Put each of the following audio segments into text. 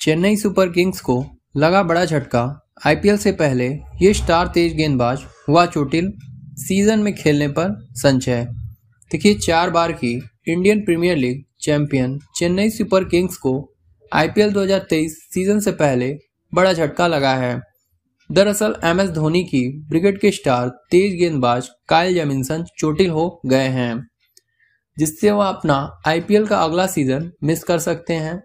Chennai super kings को लगा बड़ा झटका आईपीएल से पहले ये स्टार तेज गेंदबाज हुआ चोटिल सीजन में खेलने पर संचय देखिए चार बार की Indian Premier League champion Chennai super kings को आईपीएल 2023 सीजन से पहले बड़ा झटका लगा है दरअसल एम एस धोनी की ब्रिगेड के स्टार तेज गेंदबाज कायल जेमिनसन चोटिल हो गए हैं जिससे वह अपना आईपीएल का अगला सीजन मिस कर सकते हैं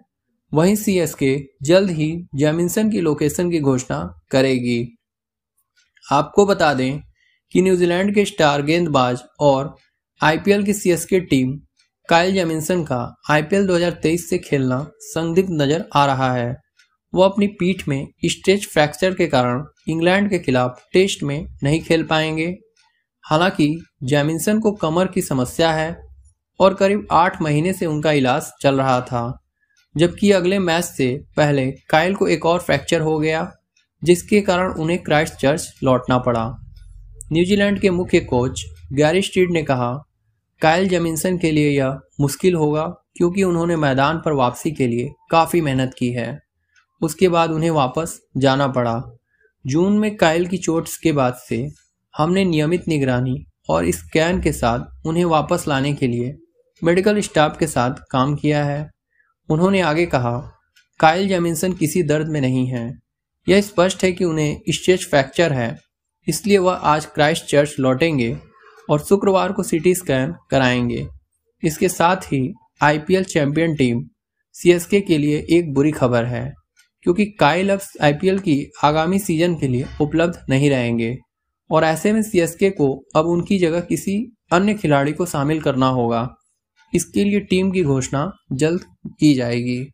वहीं सीएसके जल्द ही जैमिनसन की लोकेशन की घोषणा करेगी आपको बता दें कि न्यूजीलैंड के स्टार गेंदबाज और आईपीएल की सीएसके टीम काइल जैमिनसन का आईपीएल 2023 से खेलना संदिग्ध नजर आ रहा है वो अपनी पीठ में स्ट्रेच फ्रैक्चर के कारण इंग्लैंड के खिलाफ टेस्ट में नहीं खेल पाएंगे हालांकि जैमिनसन को कमर की समस्या है और करीब आठ महीने से उनका इलाज चल रहा था जबकि अगले मैच से पहले कायल को एक और फ्रैक्चर हो गया जिसके कारण उन्हें क्राइस्ट चर्च लौटना पड़ा न्यूजीलैंड के मुख्य कोच गैरी स्टीड ने कहा कायल जेमिनसन के लिए यह मुश्किल होगा क्योंकि उन्होंने मैदान पर वापसी के लिए काफ़ी मेहनत की है उसके बाद उन्हें वापस जाना पड़ा जून में कायल की चोट के बाद से हमने नियमित निगरानी और स्कैन के साथ उन्हें वापस लाने के लिए मेडिकल स्टाफ के साथ काम किया है उन्होंने आगे कहा काइल जेमिनसन किसी दर्द में नहीं है यह स्पष्ट है कि उन्हें स्टेज फ्रैक्चर है इसलिए वह आज क्राइस्ट चर्च लौटेंगे और शुक्रवार को सिटी स्कैन कराएंगे इसके साथ ही आईपीएल चैंपियन टीम सीएसके के लिए एक बुरी खबर है क्योंकि काइल अब आईपीएल की आगामी सीजन के लिए उपलब्ध नहीं रहेंगे और ऐसे में सीएसके को अब उनकी जगह किसी अन्य खिलाड़ी को शामिल करना होगा इसके लिए टीम की घोषणा जल्द की जाएगी